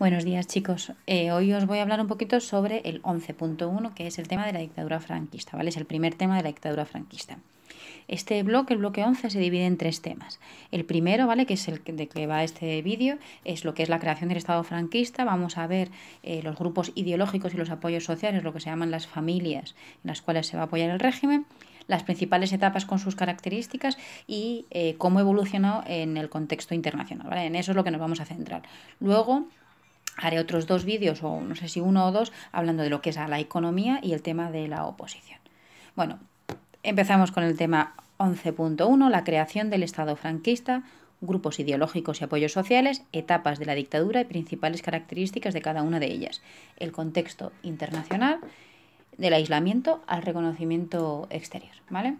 Buenos días chicos, eh, hoy os voy a hablar un poquito sobre el 11.1 que es el tema de la dictadura franquista, ¿vale? Es el primer tema de la dictadura franquista. Este bloque, el bloque 11, se divide en tres temas. El primero, ¿vale? Que es el de que va este vídeo, es lo que es la creación del Estado franquista. Vamos a ver eh, los grupos ideológicos y los apoyos sociales, lo que se llaman las familias en las cuales se va a apoyar el régimen las principales etapas con sus características y eh, cómo evolucionó en el contexto internacional. ¿vale? En eso es lo que nos vamos a centrar. Luego, haré otros dos vídeos, o no sé si uno o dos, hablando de lo que es la economía y el tema de la oposición. Bueno, empezamos con el tema 11.1, la creación del Estado franquista, grupos ideológicos y apoyos sociales, etapas de la dictadura y principales características de cada una de ellas, el contexto internacional del aislamiento al reconocimiento exterior, ¿vale?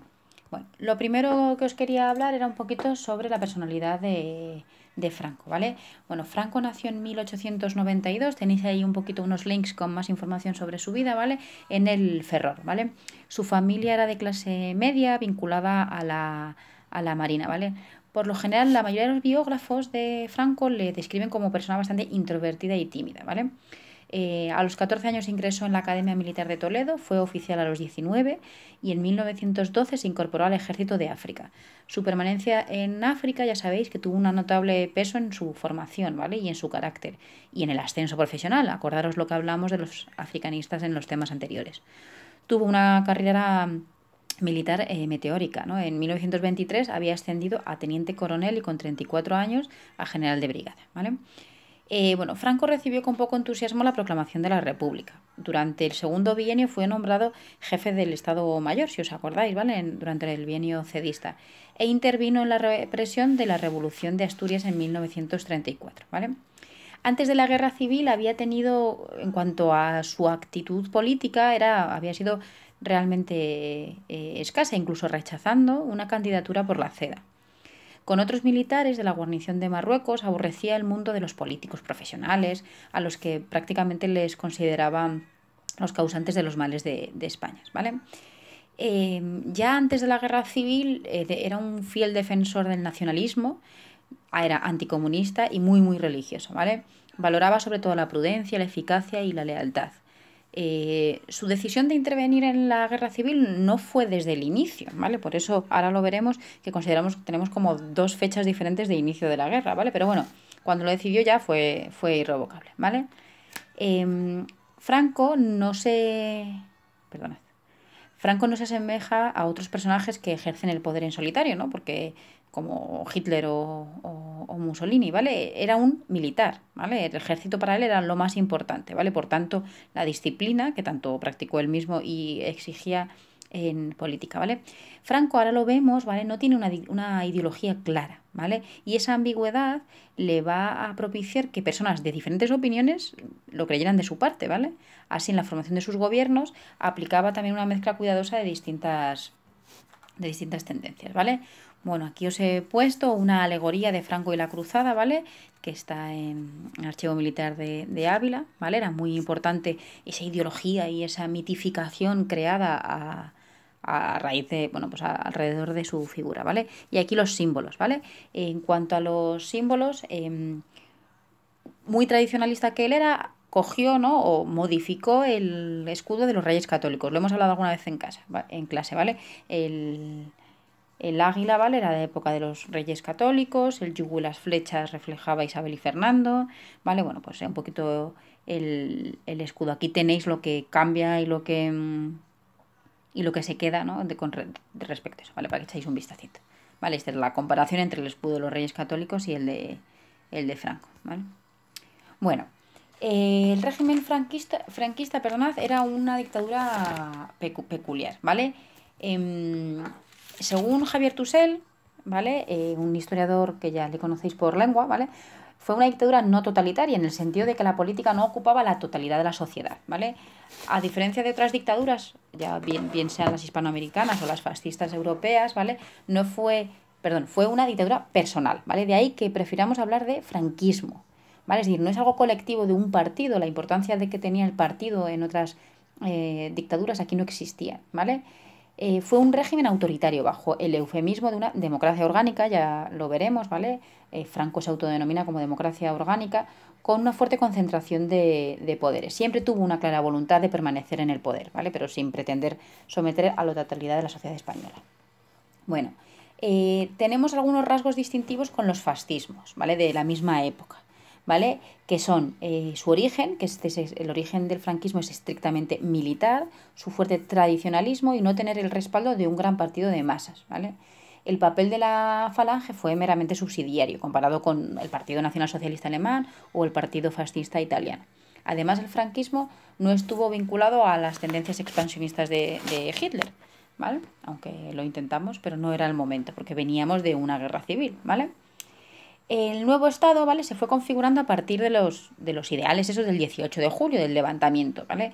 Bueno, lo primero que os quería hablar era un poquito sobre la personalidad de, Franco, ¿vale? Bueno, Franco nació en 1892, tenéis ahí un poquito unos links con más información sobre su vida, ¿vale? En el Ferror, ¿vale? Su familia era de clase media, vinculada a la, a la Marina, ¿vale? Por lo general, la mayoría de los biógrafos de Franco le describen como persona bastante introvertida y tímida, ¿vale? Eh, a los 14 años ingresó en la Academia Militar de Toledo, fue oficial a los 19 y en 1912 se incorporó al Ejército de África. Su permanencia en África, ya sabéis que tuvo un notable peso en su formación ¿vale? y en su carácter y en el ascenso profesional. Acordaros lo que hablamos de los africanistas en los temas anteriores. Tuvo una carrera mm, militar eh, meteórica. ¿no? En 1923 había ascendido a teniente coronel y con 34 años a general de brigada. ¿vale? Eh, bueno, Franco recibió con poco entusiasmo la proclamación de la República. Durante el segundo bienio fue nombrado jefe del Estado Mayor, si os acordáis, ¿vale? durante el bienio cedista. E intervino en la represión de la Revolución de Asturias en 1934, ¿vale? Antes de la guerra civil había tenido, en cuanto a su actitud política, era, había sido realmente eh, escasa, incluso rechazando una candidatura por la CEDA. Con otros militares de la guarnición de Marruecos aborrecía el mundo de los políticos profesionales, a los que prácticamente les consideraban los causantes de los males de, España. ¿vale? Eh, ya antes de la guerra civil eh, era un fiel defensor del nacionalismo, ah, era anticomunista y muy, muy religioso. ¿vale? Valoraba sobre todo la prudencia, la eficacia y la lealtad. Eh, su decisión de intervenir en la guerra civil no fue desde el inicio, ¿vale? Por eso ahora lo veremos que consideramos que tenemos como dos fechas diferentes de inicio de la guerra, ¿vale? Pero bueno, cuando lo decidió ya fue, fue irrevocable, ¿vale? Em, Franco no se. Franco no se asemeja a otros personajes que ejercen el poder en solitario, ¿no? Porque como Hitler o, Mussolini, ¿vale? Era un militar, ¿vale? El ejército para él era lo más importante, ¿vale? Por tanto, la disciplina que tanto practicó él mismo y exigía en política, ¿vale? Franco, ahora lo vemos, ¿vale? No tiene una, ideología clara, ¿vale? Y esa ambigüedad le va a propiciar que personas de diferentes opiniones lo creyeran de su parte, ¿vale? Así, en la formación de sus gobiernos, aplicaba también una mezcla cuidadosa de distintas, de distintas tendencias, ¿vale? Bueno, aquí os he puesto una alegoría de Franco y la Cruzada, ¿vale? Que está en el Archivo Militar de, Ávila, ¿vale? Era muy importante esa ideología y esa mitificación creada a, a raíz bueno, pues alrededor de su figura, ¿vale? Y aquí los símbolos, ¿vale? En cuanto a los símbolos, em, muy tradicionalista que él era, cogió, ¿no? O modificó el escudo de los Reyes Católicos. Lo hemos hablado alguna vez en casa, en clase, ¿vale? El el águila, ¿vale? Era de época de los reyes católicos, el yugo y las flechas reflejaba Isabel y Fernando, ¿vale? Bueno, pues un poquito el, escudo. Aquí tenéis lo que cambia y lo que mm, y lo que se queda, ¿no? De, con, respecto a eso, ¿vale? Para que echéis un vistacito. ¿Vale? Esta es la comparación entre el escudo de los reyes católicos y el de, el de Franco, ¿vale? Bueno, eh, el régimen franquista, franquista perdonad, era una dictadura peculiar, ¿vale? Em, según Javier Tusell, ¿vale? Eh, un historiador que ya le conocéis por lengua, ¿vale? Fue una dictadura no totalitaria, en el sentido de que la política no ocupaba la totalidad de la sociedad, ¿vale? A diferencia de otras dictaduras, ya bien, bien sean las hispanoamericanas o las fascistas europeas, ¿vale? No fue, perdón, fue una dictadura personal, ¿vale? De ahí que prefiramos hablar de franquismo, ¿vale? Es decir, no es algo colectivo de un partido, la importancia de que tenía el partido en otras eh, dictaduras aquí no existía, ¿vale? Eh, fue un régimen autoritario bajo el eufemismo de una democracia orgánica, ya lo veremos, ¿vale? Eh, Franco se autodenomina como democracia orgánica, con una fuerte concentración de, poderes. Siempre tuvo una clara voluntad de permanecer en el poder, ¿vale? Pero sin pretender someter a la totalidad de la sociedad española. Bueno, eh, tenemos algunos rasgos distintivos con los fascismos, ¿vale? De la misma época. ¿vale? Que son eh, su origen, que este es el origen del franquismo es estrictamente militar, su fuerte tradicionalismo y no tener el respaldo de un gran partido de masas, ¿vale? El papel de la falange fue meramente subsidiario comparado con el Partido Nacional Socialista Alemán o el Partido Fascista Italiano. Además, el franquismo no estuvo vinculado a las tendencias expansionistas de, de Hitler, ¿vale? Aunque lo intentamos, pero no era el momento, porque veníamos de una guerra civil, ¿vale? el nuevo Estado, ¿vale? Se fue configurando a partir de los, de los ideales esos del 18 de julio, del levantamiento, ¿vale?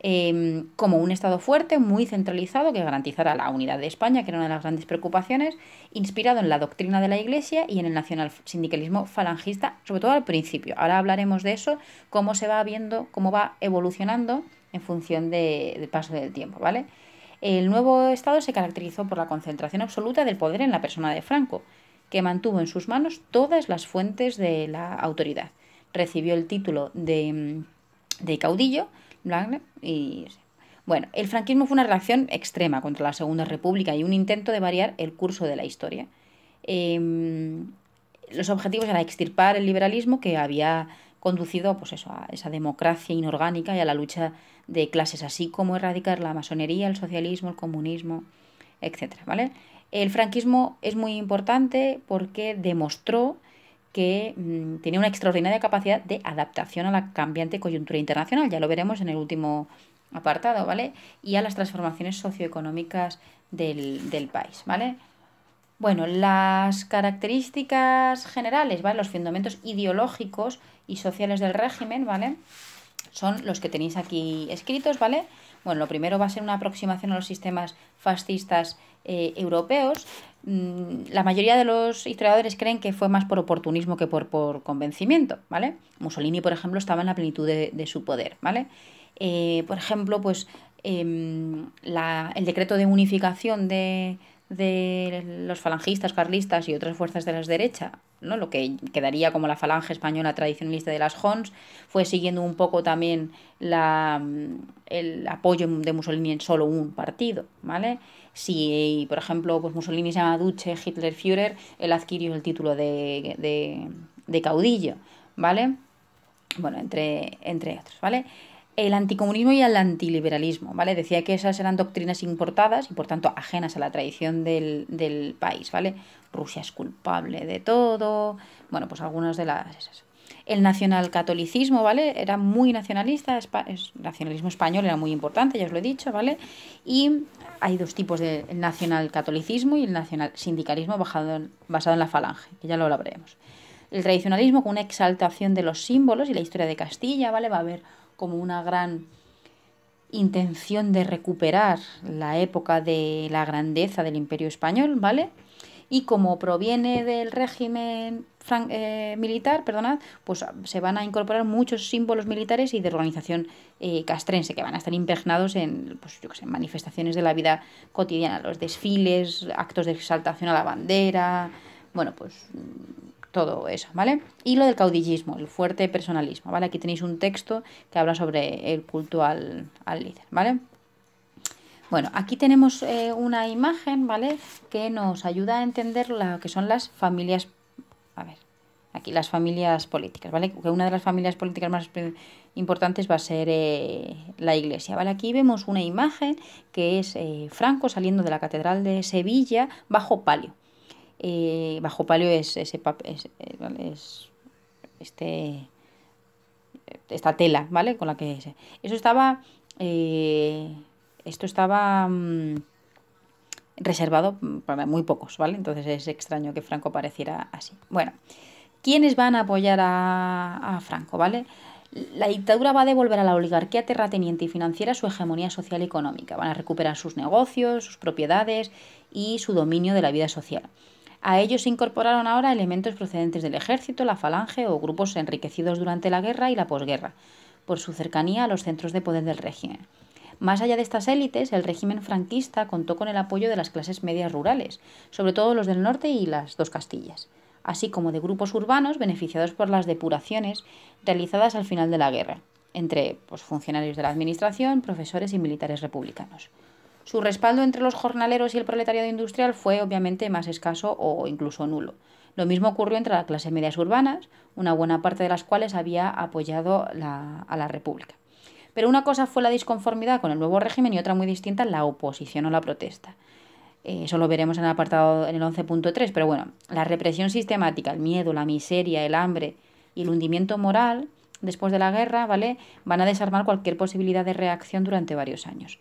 Em, como un Estado fuerte, muy centralizado, que garantizara la unidad de España, que era una de las grandes preocupaciones, inspirado en la doctrina de la Iglesia y en el nacional sindicalismo falangista, sobre todo al principio. Ahora hablaremos de eso, cómo se va viendo, cómo va evolucionando en función de, del paso del tiempo, ¿vale? El nuevo Estado se caracterizó por la concentración absoluta del poder en la persona de Franco, que mantuvo en sus manos todas las fuentes de la autoridad. Recibió el título de, mm, de caudillo y bueno, el franquismo fue una reacción extrema contra la Segunda República y un intento de variar el curso de la historia. Em, los objetivos eran extirpar el liberalismo que había conducido pues eso, a esa democracia inorgánica y a la lucha de clases, así como erradicar la masonería, el socialismo, el comunismo, etc. ¿vale? El franquismo es muy importante porque demostró que mm, tenía una extraordinaria capacidad de adaptación a la cambiante coyuntura internacional, ya lo veremos en el último apartado, ¿vale? Y a las transformaciones socioeconómicas del, del país, ¿vale? Bueno, las características generales, ¿vale? Los fundamentos ideológicos y sociales del régimen, ¿vale? Son los que tenéis aquí escritos, ¿vale? vale bueno, lo primero va a ser una aproximación a los sistemas fascistas eh, europeos. Mm, la mayoría de los historiadores creen que fue más por oportunismo que por, por convencimiento, ¿vale? Mussolini, por ejemplo, estaba en la plenitud de, su poder, ¿vale? Eh, por ejemplo, pues em, la, el decreto de unificación de, de los falangistas, carlistas y otras fuerzas de la derecha ¿no? lo que quedaría como la falange española tradicionalista de las Hons, fue siguiendo un poco también el apoyo de Mussolini en solo un partido, ¿vale? Si, por ejemplo, pues Mussolini se llama Duce, Hitler Führer, él adquirió el título de, caudillo, ¿vale? Bueno, entre, entre otros, ¿vale? el anticomunismo y el antiliberalismo, ¿vale? Decía que esas eran doctrinas importadas y por tanto ajenas a la tradición del, país, ¿vale? Rusia es culpable de todo, bueno, pues algunas de las esas. El nacionalcatolicismo, ¿vale? Era muy nacionalista, el nacionalismo español era muy importante, ya os lo he dicho, ¿vale? Y hay dos tipos de nacionalcatolicismo y el nacional sindicalismo basado en, basado en la falange, que ya lo hablaremos. El tradicionalismo con una exaltación de los símbolos y la historia de Castilla, ¿vale? Va a haber como una gran intención de recuperar la época de la grandeza del imperio español, ¿vale? Y como proviene del régimen eh, militar, perdonad, pues se van a incorporar muchos símbolos militares y de organización eh, castrense que van a estar impregnados en, pues, yo sé, manifestaciones de la vida cotidiana, los desfiles, actos de exaltación a la bandera, bueno, pues todo eso, ¿vale? Y lo del caudillismo, el fuerte personalismo, ¿vale? Aquí tenéis un texto que habla sobre el culto al, líder, ¿vale? Bueno, aquí tenemos eh, una imagen, ¿vale? Que nos ayuda a entender lo que son las familias, a ver, aquí las familias políticas, ¿vale? Que una de las familias políticas más importantes va a ser eh, la iglesia, ¿vale? Aquí vemos una imagen que es eh, Franco saliendo de la Catedral de Sevilla bajo palio. Eh, bajo palio es, ese eh, es, este, esta tela, ¿vale? Con la que... Eso estaba... Eh, esto estaba mm, reservado para muy pocos, ¿vale? Entonces es extraño que Franco pareciera así. Bueno, ¿quiénes van a apoyar a, a Franco, ¿vale? La dictadura va a devolver a la oligarquía terrateniente y financiera su hegemonía social y económica. Van a recuperar sus negocios, sus propiedades y su dominio de la vida social. A ellos se incorporaron ahora elementos procedentes del ejército, la falange o grupos enriquecidos durante la guerra y la posguerra, por su cercanía a los centros de poder del régimen. Más allá de estas élites, el régimen franquista contó con el apoyo de las clases medias rurales, sobre todo los del norte y las dos Castillas, así como de grupos urbanos beneficiados por las depuraciones realizadas al final de la guerra, entre pues, funcionarios de la administración, profesores y militares republicanos. Su respaldo entre los jornaleros y el proletariado industrial fue obviamente más escaso o incluso nulo. Lo mismo ocurrió entre las clases medias urbanas, una buena parte de las cuales había apoyado a la República. Pero una cosa fue la disconformidad con el nuevo régimen y otra muy distinta la oposición o la protesta. Eh, eso lo veremos en el apartado en el 11.3, pero bueno, la represión sistemática, el miedo, la miseria, el hambre y el hundimiento moral después de la guerra, ¿vale? Van a desarmar cualquier posibilidad de reacción durante varios años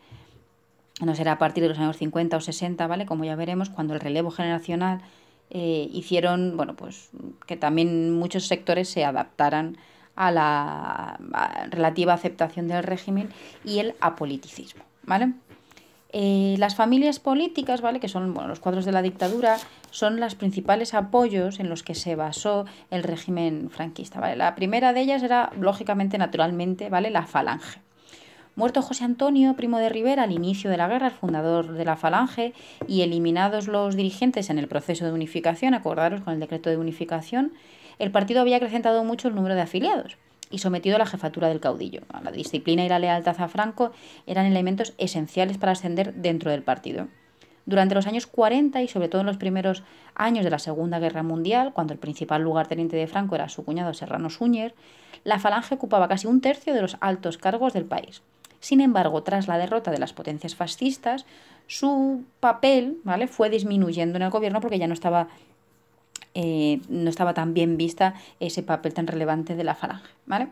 no será a partir de los años 50 o 60, ¿vale? Como ya veremos, cuando el relevo generacional eh, hicieron, bueno, pues que también muchos sectores se adaptaran a la relativa aceptación del régimen y el apoliticismo, ¿vale? Eh, las familias políticas, ¿vale? que son los cuadros de la dictadura, son los principales apoyos en los que se basó el régimen franquista. ¿vale? La primera de ellas era, lógicamente, naturalmente, ¿vale? la falange. Muerto José Antonio, primo de Rivera, al inicio de la guerra, el fundador de la Falange, y eliminados los dirigentes en el proceso de unificación, acordaros con el decreto de unificación, el partido había acrecentado mucho el número de afiliados y sometido a la jefatura del caudillo. La disciplina y la lealtad a Franco eran elementos esenciales para ascender dentro del partido. Durante los años 40 y sobre todo en los primeros años de la Segunda Guerra Mundial, cuando el principal teniente de Franco era su cuñado Serrano Suñer, la Falange ocupaba casi un tercio de los altos cargos del país. Sin embargo, tras la derrota de las potencias fascistas, su papel ¿vale? fue disminuyendo en el gobierno porque ya no estaba, eh, no estaba tan bien vista ese papel tan relevante de la falange. ¿vale?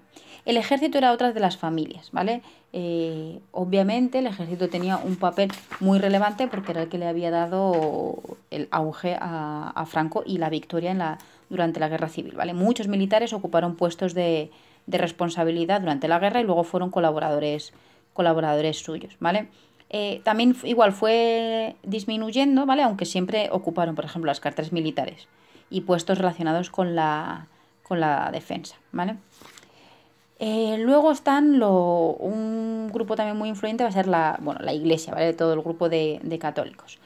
El ejército era otra de las familias. ¿vale? Eh, obviamente el ejército tenía un papel muy relevante porque era el que le había dado el auge a, Franco y la victoria en la, durante la guerra civil. ¿vale? Muchos militares ocuparon puestos de, de responsabilidad durante la guerra y luego fueron colaboradores colaboradores suyos, ¿vale? Eh, también igual fue disminuyendo, ¿vale? Aunque siempre ocuparon, por ejemplo, las cartas militares y puestos relacionados con la, con la defensa, ¿vale? Eh, luego están lo, un grupo también muy influyente, va a ser la, iglesia, ¿vale? Todo el grupo de, católicos.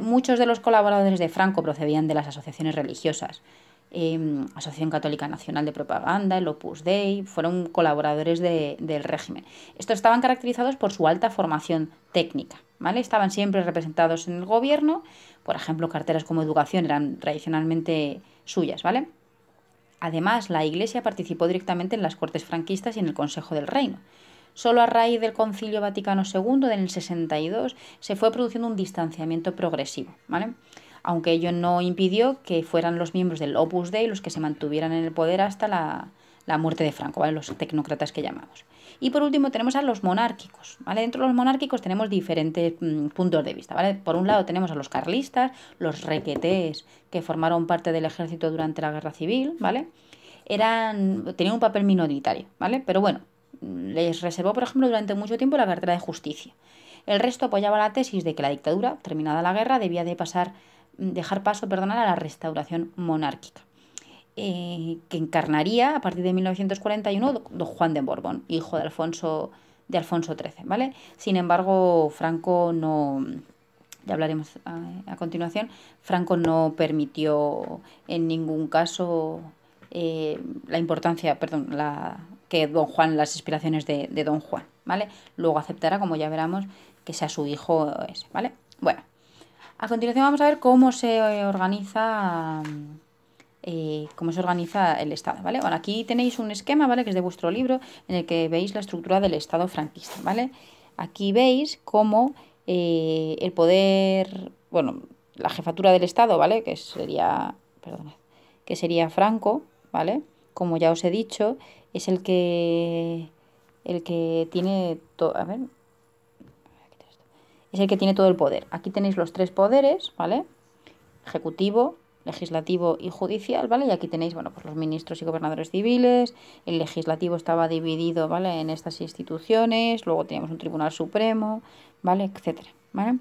muchos de los colaboradores de Franco procedían de las asociaciones religiosas, Em, Asociación Católica Nacional de Propaganda, el Opus Dei, fueron colaboradores del régimen. Estos estaban caracterizados por su alta formación técnica, ¿vale? Estaban siempre representados en el gobierno, por ejemplo, carteras como educación eran tradicionalmente suyas, ¿vale? Además, la Iglesia participó directamente en las Cortes franquistas y en el Consejo del Reino. Solo a raíz del Concilio Vaticano II, del 62, se fue produciendo un distanciamiento progresivo, ¿vale? aunque ello no impidió que fueran los miembros del Opus Dei los que se mantuvieran en el poder hasta la, muerte de Franco, ¿vale? los tecnócratas que llamamos. Y por último tenemos a los monárquicos, ¿vale? Dentro de los monárquicos tenemos diferentes mm, puntos de vista, ¿vale? Por un lado tenemos a los carlistas, los requetés, que formaron parte del ejército durante la guerra civil, ¿vale? Eran, tenían un papel minoritario, ¿vale? Pero bueno, mm, les reservó, por ejemplo, durante mucho tiempo la cartera de justicia. El resto apoyaba la tesis de que la dictadura, terminada la guerra, debía de pasar dejar paso a la restauración monárquica. Eh, que encarnaría a partir de 1941 don Juan de Borbón, hijo de Alfonso, de Alfonso XIII. ¿vale? Sin embargo, Franco no, ya hablaremos a, continuación, Franco no permitió en ningún caso eh, la importancia, perdón, la, que don Juan, las inspiraciones de, don Juan, ¿vale? Luego aceptará, como ya veremos, que sea su hijo ese, ¿vale? Bueno, a continuación vamos a ver cómo se organiza eh, cómo se organiza el Estado, ¿vale? Bueno, aquí tenéis un esquema, ¿vale? Que es de vuestro libro, en el que veis la estructura del Estado franquista, ¿vale? Aquí veis cómo eh, el poder, bueno, la jefatura del Estado, ¿vale? Que sería, que sería Franco, ¿vale? Como ya os he dicho, es el que, el que tiene, a ver, es el que tiene todo el poder. Aquí tenéis los tres poderes, ¿vale? Ejecutivo, legislativo y judicial, ¿vale? Y aquí tenéis, bueno, pues los ministros y gobernadores civiles, el legislativo estaba dividido, ¿vale? En estas instituciones, luego teníamos un tribunal supremo, ¿vale? Etcétera, ¿vale?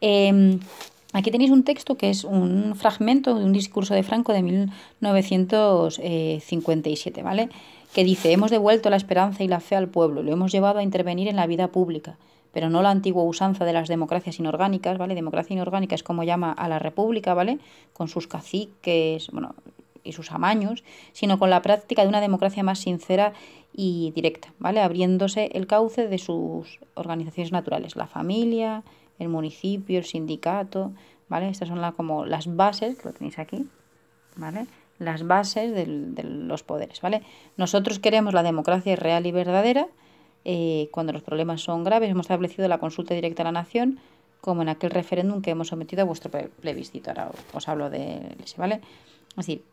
Em, aquí tenéis un texto que es un fragmento de un discurso de Franco de 1957, ¿vale? Que dice, hemos devuelto la esperanza y la fe al pueblo, lo hemos llevado a intervenir en la vida pública, pero no la antigua usanza de las democracias inorgánicas, ¿vale? Democracia inorgánica es como llama a la república, ¿vale? Con sus caciques, bueno, y sus amaños, sino con la práctica de una democracia más sincera y directa, ¿vale? Abriéndose el cauce de sus organizaciones naturales, la familia, el municipio, el sindicato, ¿vale? Estas son la, como las bases, que lo tenéis aquí, ¿vale? Las bases del, de los poderes, ¿vale? Nosotros queremos la democracia real y verdadera, eh, cuando los problemas son graves. Hemos establecido la consulta directa a la nación como en aquel referéndum que hemos sometido a vuestro plebiscito. Ahora os hablo de ese, ¿vale? decir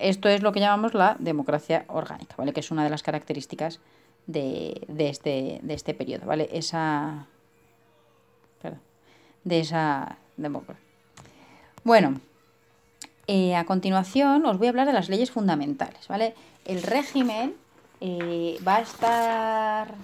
esto es lo que llamamos la democracia orgánica, ¿vale? Que es una de las características de, este, de este periodo, ¿vale? Esa... De esa democracia. Bueno, eh, a continuación os voy a hablar de las leyes fundamentales, ¿vale? El régimen eh, va a estar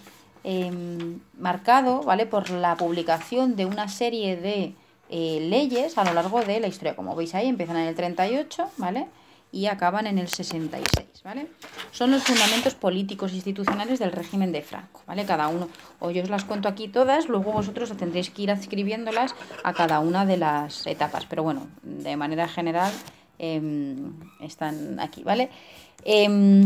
em, marcado ¿vale? por la publicación de una serie de eh, leyes a lo largo de la historia. Como veis ahí, empiezan en el 38 ¿vale? y acaban en el 66. ¿vale? Son los fundamentos políticos e institucionales del régimen de Franco. ¿vale? Cada uno, o yo os las cuento aquí todas, luego vosotros tendréis que ir escribiéndolas a cada una de las etapas. Pero bueno, de manera general em, están aquí. ¿vale? Em,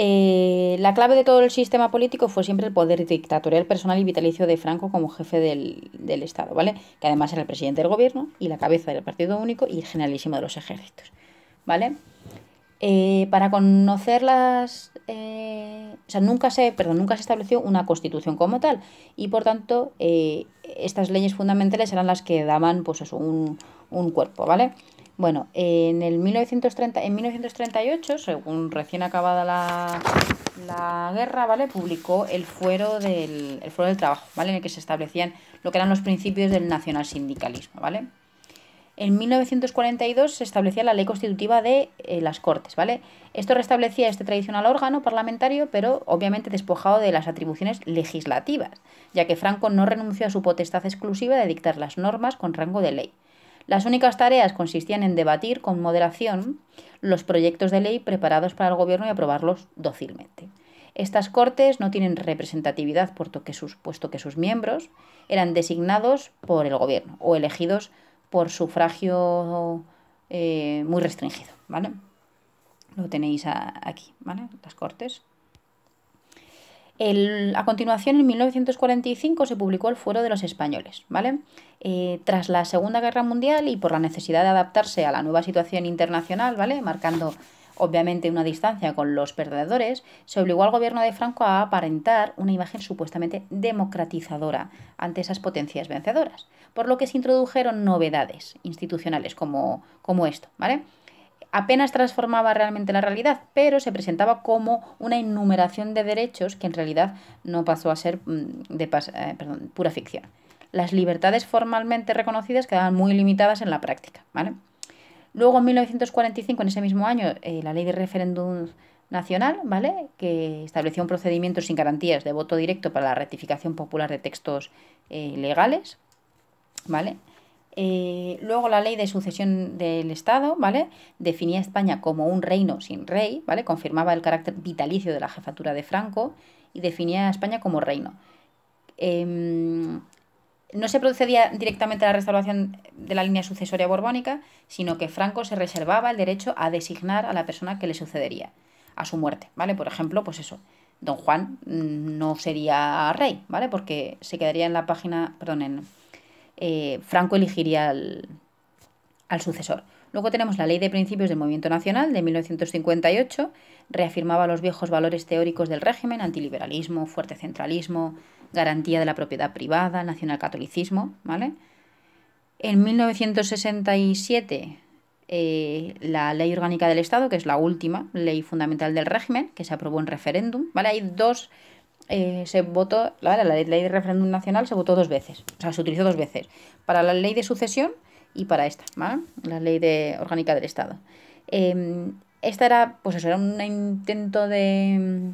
eh, la clave de todo el sistema político fue siempre el poder dictatorial personal y vitalicio de Franco como jefe del, Estado, ¿vale? Que además era el presidente del gobierno y la cabeza del Partido Único y el generalísimo de los ejércitos, ¿vale? Eh, para conocer las... Eh, o sea, nunca se, nunca se estableció una constitución como tal y por tanto estas leyes fundamentales eran las que daban pues eso, un, un cuerpo, ¿vale? Bueno, en, el 1930, en 1938, según recién acabada la, guerra, ¿vale? Publicó el fuero, del, del trabajo, ¿vale? En el que se establecían lo que eran los principios del sindicalismo, ¿vale? En 1942 se establecía la ley constitutiva de eh, las Cortes, ¿vale? Esto restablecía este tradicional órgano parlamentario, pero obviamente despojado de las atribuciones legislativas, ya que Franco no renunció a su potestad exclusiva de dictar las normas con rango de ley. Las únicas tareas consistían en debatir con moderación los proyectos de ley preparados para el gobierno y aprobarlos dócilmente. Estas cortes no tienen representatividad puesto que sus, miembros eran designados por el gobierno o elegidos por sufragio eh, muy restringido, Lo tenéis aquí, ¿vale? Las cortes a continuación, en 1945 se publicó el Fuero de los Españoles, ¿vale? Eh, tras la Segunda Guerra Mundial y por la necesidad de adaptarse a la nueva situación internacional, ¿vale? Marcando obviamente una distancia con los perdedores, se obligó al gobierno de Franco a aparentar una imagen supuestamente democratizadora ante esas potencias vencedoras, por lo que se introdujeron novedades institucionales como, como esto, ¿vale? apenas transformaba realmente la realidad, pero se presentaba como una enumeración de derechos que en realidad no pasó a ser mm, de eh, pura ficción. Las libertades formalmente reconocidas quedaban muy limitadas en la práctica. ¿vale? Luego, en 1945, en ese mismo año, eh, la ley de referéndum nacional, ¿vale? que estableció un procedimiento sin garantías de voto directo para la rectificación popular de textos eh, legales. ¿vale? Eh, luego la ley de sucesión del Estado, ¿vale? Definía a España como un reino sin rey, ¿vale? Confirmaba el carácter vitalicio de la jefatura de Franco y definía a España como reino. Em, no se procedía directamente a la restauración de la línea sucesoria borbónica, sino que Franco se reservaba el derecho a designar a la persona que le sucedería a su muerte, ¿vale? Por ejemplo, pues eso, don Juan mm, no sería rey, ¿vale? Porque se quedaría en la página, perdón, en eh, Franco elegiría al, sucesor. Luego tenemos la Ley de Principios del Movimiento Nacional de 1958, reafirmaba los viejos valores teóricos del régimen, antiliberalismo, fuerte centralismo, garantía de la propiedad privada, nacionalcatolicismo, ¿vale? En 1967, eh, la Ley Orgánica del Estado, que es la última ley fundamental del régimen, que se aprobó en referéndum, ¿vale? Hay dos eh, se votó, la, ley de referéndum nacional se votó dos veces, o sea, se utilizó dos veces, para la ley de sucesión y para esta, La ley de orgánica del Estado. Em, esta era, pues un intento de,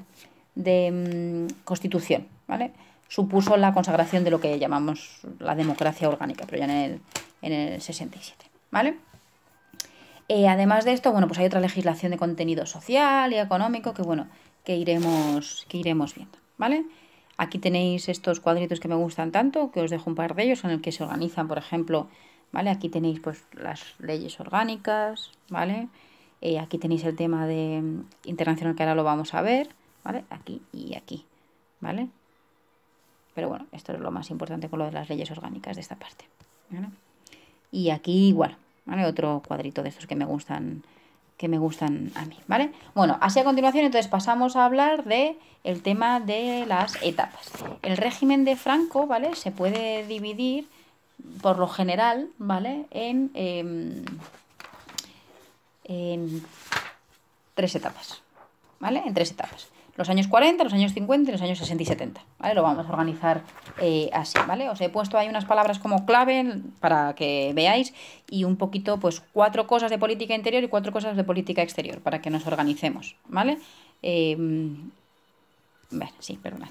em, constitución, ¿vale? Supuso la consagración de lo que llamamos la democracia orgánica, pero ya en el, en el 67, ¿vale? Eh, además de esto, bueno, pues hay otra legislación de contenido social y económico que, bueno, que iremos, que iremos viendo. ¿vale? Aquí tenéis estos cuadritos que me gustan tanto, que os dejo un par de ellos en el que se organizan, por ejemplo, ¿vale? Aquí tenéis pues las leyes orgánicas, ¿vale? Eh, aquí tenéis el tema de mm, internacional que ahora lo vamos a ver, ¿vale? Aquí y aquí, ¿vale? Pero bueno, esto es lo más importante con lo de las leyes orgánicas de esta parte. Y aquí igual, ¿vale? Otro cuadrito de estos que me gustan que me gustan a mí, ¿vale? Bueno, así a continuación entonces pasamos a hablar de el tema de las etapas. El régimen de Franco, ¿vale? Se puede dividir por lo general, ¿vale? En, em, en tres etapas, ¿vale? En tres etapas los años 40, los años 50 y los años 60 y 70, ¿vale? Lo vamos a organizar eh, así, ¿vale? Os he puesto ahí unas palabras como clave para que veáis y un poquito, pues, cuatro cosas de política interior y cuatro cosas de política exterior para que nos organicemos, ¿vale? Em, sí, perdonad.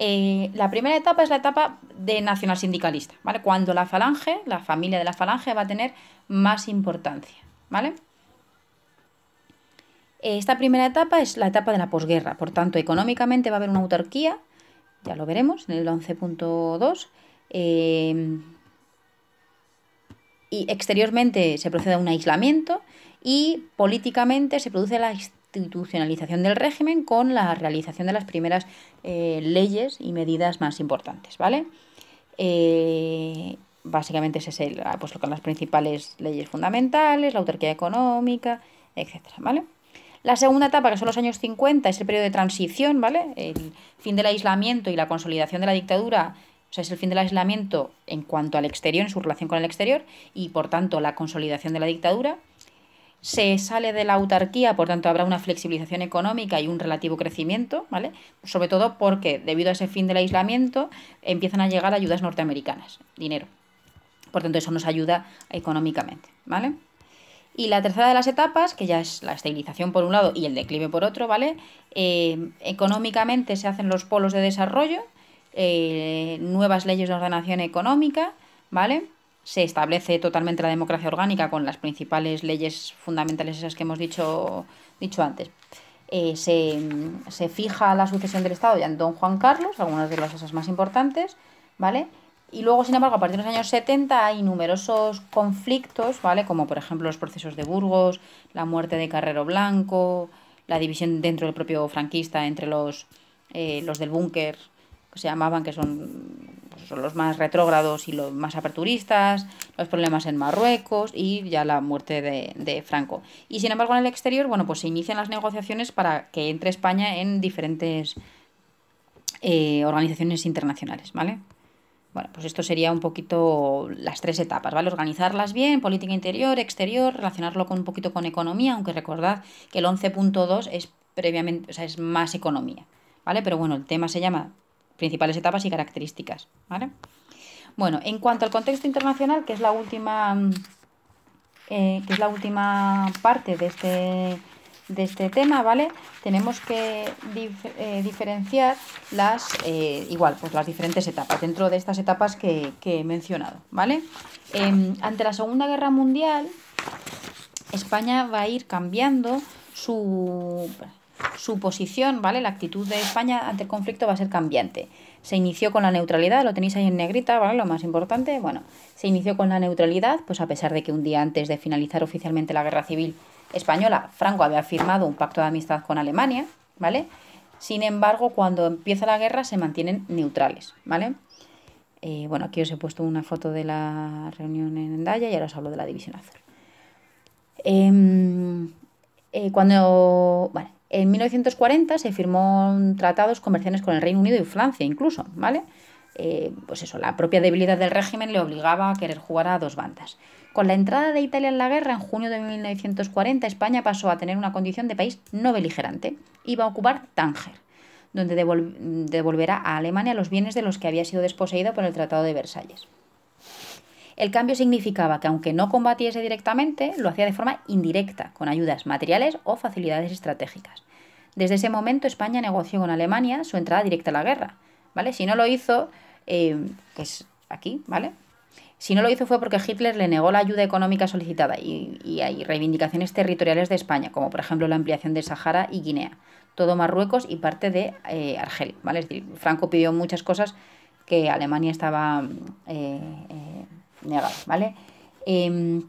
Eh, la primera etapa es la etapa de nacional sindicalista, ¿vale? Cuando la falange, la familia de la falange va a tener más importancia, ¿vale? Eh, esta primera etapa es la etapa de la posguerra, por tanto, económicamente va a haber una autarquía, ya lo veremos en el 11.2, em, y exteriormente se procede a un aislamiento y políticamente se produce la institucionalización del régimen con la realización de las primeras eh, leyes y medidas más importantes, ¿vale? Eh, básicamente es ah, pues son con las principales leyes fundamentales, la autarquía económica, etcétera, ¿vale? La segunda etapa, que son los años 50, es el periodo de transición, ¿vale? El fin del aislamiento y la consolidación de la dictadura o sea, es el fin del aislamiento en cuanto al exterior, en su relación con el exterior, y por tanto la consolidación de la dictadura. Se sale de la autarquía, por tanto habrá una flexibilización económica y un relativo crecimiento, ¿vale? Sobre todo porque debido a ese fin del aislamiento empiezan a llegar ayudas norteamericanas, dinero. Por tanto, eso nos ayuda económicamente, ¿vale? Y la tercera de las etapas, que ya es la estabilización por un lado y el declive por otro, ¿vale? Eh, económicamente se hacen los polos de desarrollo, eh, nuevas leyes de ordenación económica, ¿vale? Se establece totalmente la democracia orgánica con las principales leyes fundamentales esas que hemos dicho, dicho antes. Eh, se, se, fija la sucesión del Estado ya en Don Juan Carlos, algunas de las cosas más importantes, ¿vale? Y luego, sin embargo, a partir de los años 70 hay numerosos conflictos, ¿vale? Como por ejemplo los procesos de Burgos, la muerte de Carrero Blanco, la división dentro del propio franquista entre los, eh, del búnker, que se llamaban, que son, pues, son los más retrógrados y los más aperturistas, los problemas en Marruecos y ya la muerte de, de Franco. Y sin embargo, en el exterior, bueno, pues se inician las negociaciones para que entre España en diferentes eh, organizaciones internacionales, ¿vale? Bueno, pues esto sería un poquito las tres etapas, ¿vale? Organizarlas bien, política interior, exterior, relacionarlo con un poquito con economía, aunque recordad que el 11.2 es previamente, o sea, es más economía, ¿vale? Pero bueno, el tema se llama principales etapas y características, ¿vale? Bueno, en cuanto al contexto internacional, que es la última, mm, eh, que es la última parte de este de este tema, ¿vale? Tenemos que eh, diferenciar las, eh, igual, pues las diferentes etapas, dentro de estas etapas que, he mencionado, ¿vale? Em, ante la Segunda Guerra Mundial, España va a ir cambiando su, su posición, ¿vale? La actitud de España ante el conflicto va a ser cambiante. Se inició con la neutralidad, lo tenéis ahí en negrita, ¿vale? Lo más importante, bueno, se inició con la neutralidad, pues a pesar de que un día antes de finalizar oficialmente la guerra civil española, Franco había firmado un pacto de amistad con Alemania, ¿vale? Sin embargo, cuando empieza la guerra se mantienen neutrales, ¿vale? Eh, bueno, aquí os he puesto una foto de la reunión en Daya y ahora os hablo de la División Azul. Em, eh, cuando. Vale, en 1940 se firmó tratados comerciales con el Reino Unido y Francia incluso, ¿vale? Eh, pues eso, la propia debilidad del régimen le obligaba a querer jugar a dos bandas. Con la entrada de Italia en la guerra en junio de 1940, España pasó a tener una condición de país no beligerante. Iba a ocupar Tánger, donde devolverá a Alemania los bienes de los que había sido desposeído por el Tratado de Versalles. El cambio significaba que aunque no combatiese directamente, lo hacía de forma indirecta, con ayudas materiales o facilidades estratégicas. Desde ese momento España negoció con Alemania su entrada directa a la guerra, ¿vale? Si no lo hizo, eh, que es aquí, ¿vale? Si no lo hizo fue porque Hitler le negó la ayuda económica solicitada y, hay reivindicaciones territoriales de España, como por ejemplo la ampliación de Sahara y Guinea, todo Marruecos y parte de eh, Argel. ¿vale? Es decir, Franco pidió muchas cosas que Alemania estaba eh, ¿vale? Em,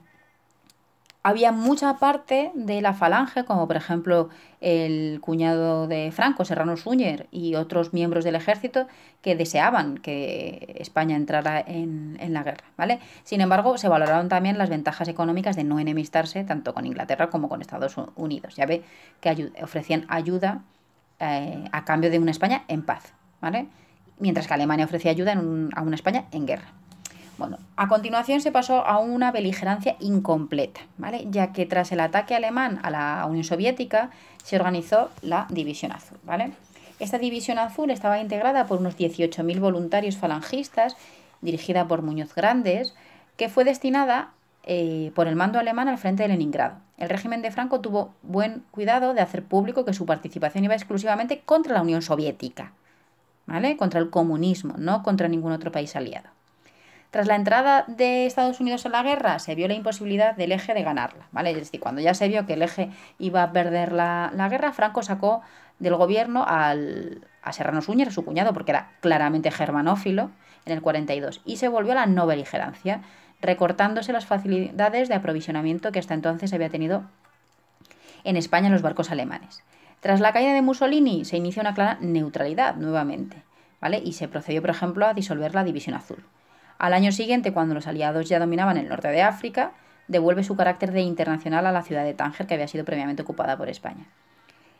había mucha parte de la falange, como por ejemplo el cuñado de Franco, Serrano Suñer, y otros miembros del ejército que deseaban que España entrara en, la guerra. ¿vale? Sin embargo, se valoraron también las ventajas económicas de no enemistarse tanto con Inglaterra como con Estados Unidos. Ya ve que ofrecían ayuda eh, a cambio de una España en paz, ¿vale? mientras que Alemania ofrecía ayuda a una España en guerra. Bueno, a continuación se pasó a una beligerancia incompleta, ¿vale? ya que tras el ataque alemán a la Unión Soviética se organizó la División Azul. ¿vale? Esta División Azul estaba integrada por unos 18.000 voluntarios falangistas, dirigida por Muñoz Grandes, que fue destinada eh, por el mando alemán al frente de Leningrado. El régimen de Franco tuvo buen cuidado de hacer público que su participación iba exclusivamente contra la Unión Soviética, ¿vale? contra el comunismo, no contra ningún otro país aliado. Tras la entrada de Estados Unidos en la guerra, se vio la imposibilidad del eje de ganarla. ¿vale? Es decir, cuando ya se vio que el eje iba a perder la, guerra, Franco sacó del gobierno al, a Serrano Súñer, su cuñado, porque era claramente germanófilo, en el 42, y se volvió a la no beligerancia, recortándose las facilidades de aprovisionamiento que hasta entonces había tenido en España los barcos alemanes. Tras la caída de Mussolini se inició una clara neutralidad nuevamente, ¿vale? Y se procedió, por ejemplo, a disolver la División Azul. Al año siguiente, cuando los aliados ya dominaban el norte de África, devuelve su carácter de internacional a la ciudad de Tánger, que había sido previamente ocupada por España.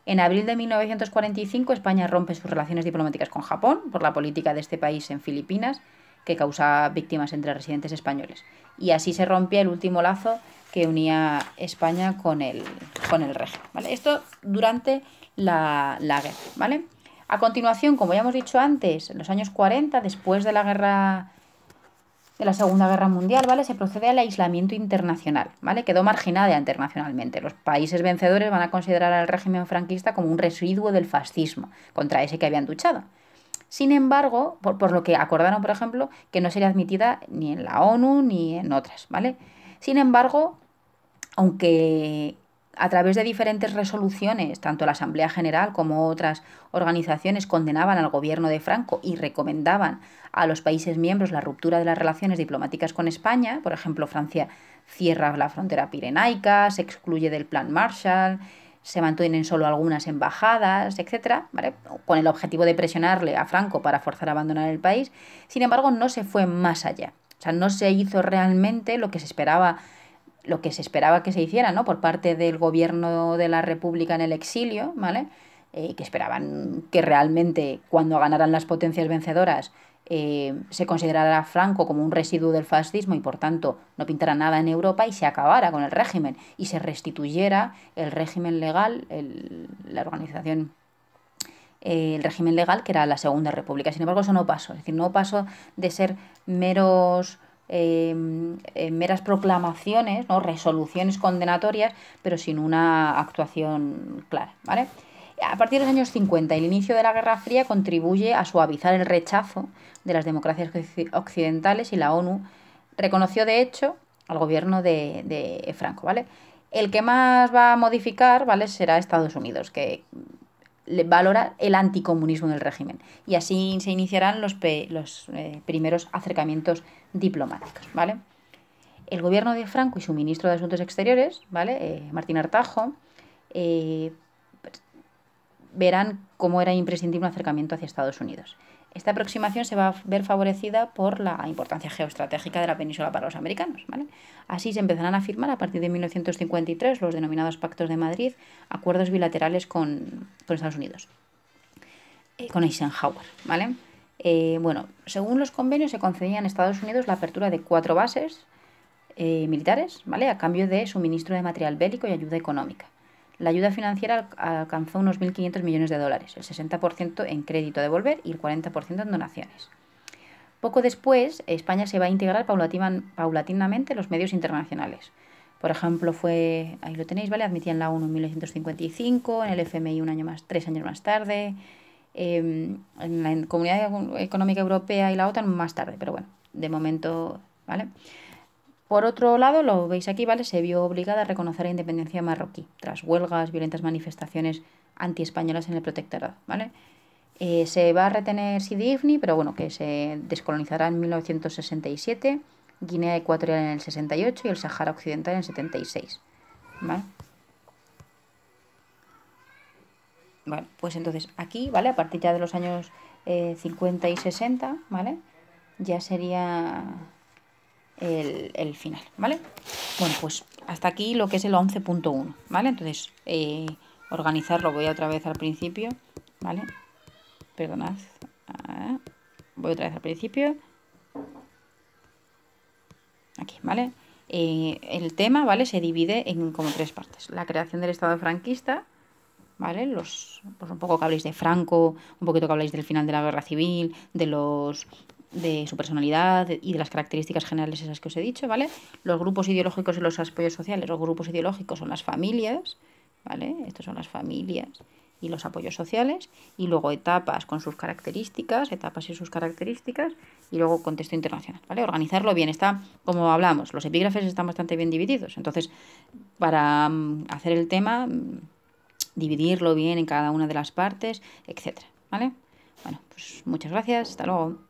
En abril de 1945, España rompe sus relaciones diplomáticas con Japón por la política de este país en Filipinas, que causa víctimas entre residentes españoles. Y así se rompía el último lazo que unía España con el, con el Esto durante la, la guerra. ¿vale? A continuación, como ya hemos dicho antes, en los años 40, después de la guerra de la Segunda Guerra Mundial, ¿vale? Se procede al aislamiento internacional, ¿vale? Quedó marginada internacionalmente. Los países vencedores van a considerar al régimen franquista como un residuo del fascismo, contra ese que habían duchado. Sin embargo, por, lo que acordaron, por ejemplo, que no sería admitida ni en la ONU ni en otras, ¿vale? Sin embargo, aunque a través de diferentes resoluciones, tanto la Asamblea General como otras organizaciones condenaban al gobierno de Franco y recomendaban a los países miembros la ruptura de las relaciones diplomáticas con España. Por ejemplo, Francia cierra la frontera pirenaica, se excluye del Plan Marshall, se mantienen solo algunas embajadas, etc., con el objetivo de presionarle a Franco para forzar a abandonar el país. Sin embargo, no se fue más allá. O sea, no se hizo realmente lo que se esperaba lo que se esperaba que se hiciera, ¿no? Por parte del gobierno de la República en el exilio, ¿vale? Eh, que esperaban que realmente cuando ganaran las potencias vencedoras eh, se considerara Franco como un residuo del fascismo y por tanto no pintara nada en Europa y se acabara con el régimen y se restituyera el régimen legal, el, la organización eh, el régimen legal que era la Segunda República. Sin embargo, eso no pasó. Es decir, no pasó de ser meros Em, meras proclamaciones, ¿no? resoluciones condenatorias, pero sin una actuación clara. ¿vale? A partir de los años 50, el inicio de la Guerra Fría contribuye a suavizar el rechazo de las democracias occidentales y la ONU reconoció, de hecho, al gobierno de, Franco. ¿vale? El que más va a modificar, ¿vale? Será Estados Unidos, que valora el anticomunismo del régimen. Y así se iniciarán los, eh, primeros acercamientos diplomáticos, ¿vale? El gobierno de Franco y su ministro de Asuntos Exteriores, ¿vale? Eh, Martín Artajo, eh, verán cómo era imprescindible un acercamiento hacia Estados Unidos. Esta aproximación se va a ver favorecida por la importancia geoestratégica de la península para los americanos. ¿vale? Así se empezarán a firmar a partir de 1953 los denominados pactos de Madrid, acuerdos bilaterales con, Estados Unidos, eh, con Eisenhower. ¿vale? Eh, bueno, según los convenios se concedían a Estados Unidos la apertura de cuatro bases eh, militares ¿vale? a cambio de suministro de material bélico y ayuda económica. La ayuda financiera alcanzó unos 1.500 millones de dólares, el 60% en crédito a devolver y el 40% en donaciones. Poco después, España se va a integrar paulatinamente en los medios internacionales. Por ejemplo, fue, ahí lo tenéis, ¿vale? admitían la ONU en 1955, en el FMI un año más, tres años más tarde, em, en la Comunidad Económica Europea y la OTAN más tarde, pero bueno, de momento, ¿vale? Por otro lado, lo veis aquí, ¿vale? Se vio obligada a reconocer la independencia marroquí, tras huelgas, violentas manifestaciones antiespañolas en el protectorado, ¿vale? Eh, se va a retener Sidi Ifni, pero bueno, que se descolonizará en 1967, Guinea Ecuatorial en el 68 y el Sahara Occidental en el 76, ¿vale? Bueno, pues entonces aquí, ¿vale? A partir ya de los años 50 eh, y 60, ¿vale? Ya sería el, final, ¿vale? Bueno, pues hasta aquí lo que es el 11.1, ¿vale? Entonces, eh, organizarlo, voy otra vez al principio, ¿vale? Perdonad, ah, voy otra vez al principio. Aquí, ¿vale? Eh, el tema, ¿vale? Se divide en como tres partes. La creación del Estado franquista, ¿vale? Los, pues un poco que habléis de Franco, un poquito que habléis del final de la guerra civil, de los de su personalidad y de las características generales esas que os he dicho, ¿vale? Los grupos ideológicos y los apoyos sociales. Los grupos ideológicos son las familias, ¿vale? Estos son las familias y los apoyos sociales. Y luego etapas con sus características, etapas y sus características. Y luego contexto internacional, ¿vale? Organizarlo bien. Está, como hablamos, los epígrafes están bastante bien divididos. Entonces, para mm, hacer el tema, mm, dividirlo bien en cada una de las partes, etcétera, ¿vale? Bueno, pues muchas gracias. Hasta luego.